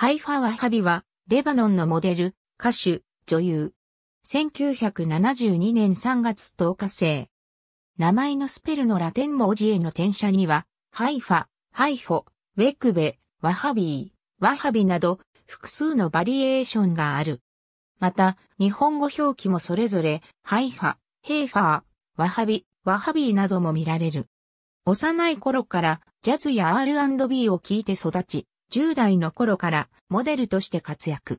ハイファ・ワハビは、レバノンのモデル、歌手、女優。1972年3月10日生。名前のスペルのラテン文字への転写には、ハイファ、ハイホ、ウェクベ、ワハビー、ワハビなど、複数のバリエーションがある。また、日本語表記もそれぞれ、ハイファ、ヘイファー、ワハビ、ワハビーなども見られる。幼い頃からジャズや R&B を聴いて育ち、10代の頃からモデルとして活躍。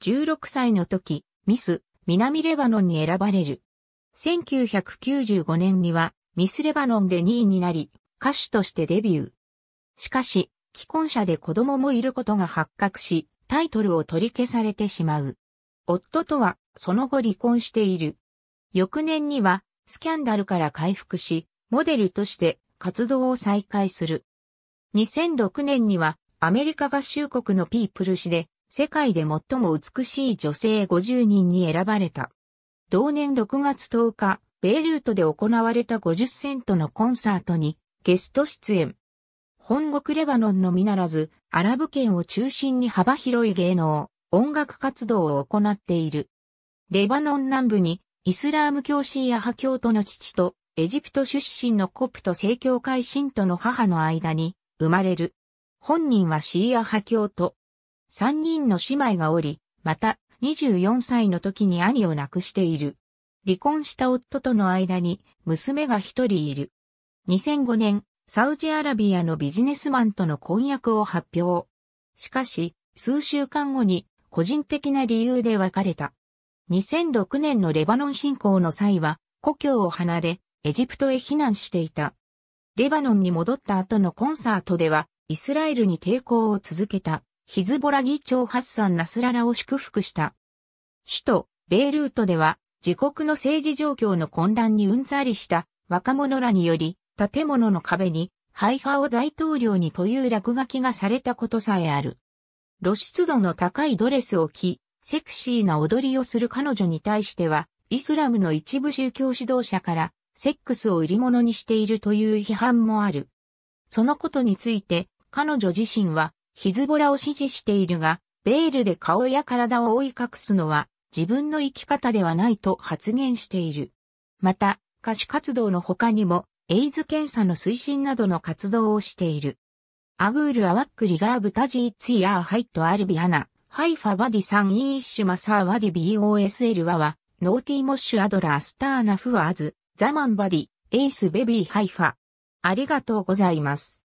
16歳の時、ミス、南レバノンに選ばれる。1995年には、ミスレバノンで2位になり、歌手としてデビュー。しかし、既婚者で子供もいることが発覚し、タイトルを取り消されてしまう。夫とは、その後離婚している。翌年には、スキャンダルから回復し、モデルとして活動を再開する。2006年には、アメリカ合衆国のピープル誌で、世界で最も美しい女性50人に選ばれた。同年6月10日、ベイルートで行われた50セントのコンサートにゲスト出演。本国レバノンのみならず、アラブ圏を中心に幅広い芸能、音楽活動を行っている。レバノン南部にイスラーム教シーア派教徒の父とエジプト出身のコプト正教会信徒の母の間に生まれる。本人はシーア派教徒。三人の姉妹がおり、また、24歳の時に兄を亡くしている。離婚した夫との間に娘が一人いる。2005年、サウジアラビアのビジネスマンとの婚約を発表。しかし、数週間後に個人的な理由で別れた。2006年のレバノン侵攻の際は、故郷を離れ、エジプトへ避難していた。レバノンに戻った後のコンサートでは、イスラエルに抵抗を続けた、ヒズボラ議長ハッサン・ナスララを祝福した。首都、ベイルートでは、自国の政治状況の混乱にうんざりした若者らにより、建物の壁に、ハイファオ大統領にという落書きがされたことさえある。露出度の高いドレスを着、セクシーな踊りをする彼女に対しては、イスラムの一部宗教指導者から、セックスを売り物にしているという批判もある。そのことについて、彼女自身はヒズボラを支持しているが、ベールで顔や体を覆い隠すのは自分の生き方ではないと発言している。また、歌手活動の他にも、エイズ検査の推進などの活動をしている。アグール・アワック・リガーブ・タジー・ツィアー・ハイト・アルビアナ、ハイファ・バディ・サン・イーッシュ・マサー・ワディ・ BOSL・ ワワ、ノーティ・モッシュ・アドラー・スター・ナ・フワーズ、ザ・マン・バディ、エース・ベビー・ハイファ。ありがとうございます。